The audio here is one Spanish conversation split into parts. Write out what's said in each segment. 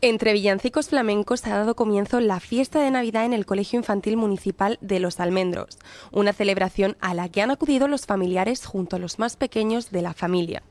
Entre villancicos flamencos ha dado comienzo la fiesta de Navidad en el Colegio Infantil Municipal de Los Almendros, una celebración a la que han acudido los familiares junto a los más pequeños de la familia.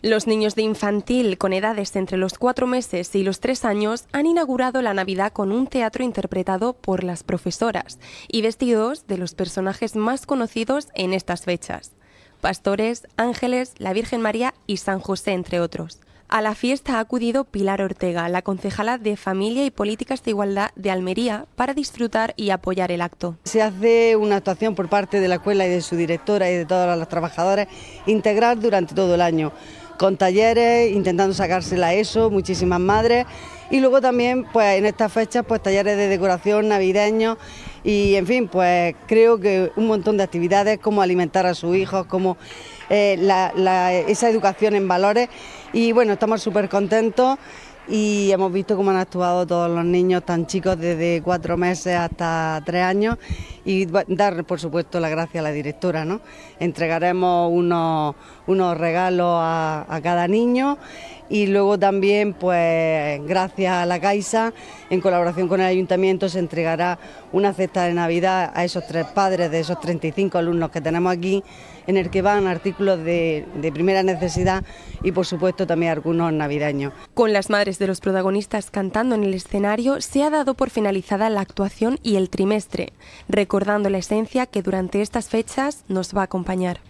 Los niños de infantil con edades entre los cuatro meses y los tres años han inaugurado la Navidad con un teatro interpretado por las profesoras y vestidos de los personajes más conocidos en estas fechas, pastores, ángeles, la Virgen María y San José, entre otros. A la fiesta ha acudido Pilar Ortega, la concejala de Familia y Políticas de Igualdad de Almería, para disfrutar y apoyar el acto. Se hace una actuación por parte de la escuela y de su directora y de todas las trabajadoras integral durante todo el año con talleres, intentando sacársela eso, muchísimas madres. Y luego también, pues en estas fechas, pues talleres de decoración navideños y, en fin, pues creo que un montón de actividades, como alimentar a sus hijos, como eh, esa educación en valores. Y bueno, estamos súper contentos y hemos visto cómo han actuado todos los niños tan chicos desde cuatro meses hasta tres años y dar, por supuesto, la gracia a la directora. ¿no? Entregaremos unos, regalos a, cada niño y luego también, pues, gracias a la Caixa, en colaboración con el ayuntamiento, se entregará una cesta de Navidad a esos tres padres de esos 35 alumnos que tenemos aquí, en el que van artículos de primera necesidad y, por supuesto, también algunos navideños. Con las madres de los protagonistas cantando en el escenario, se ha dado por finalizada la actuación y el trimestre recordando la esencia que durante estas fechas nos va a acompañar.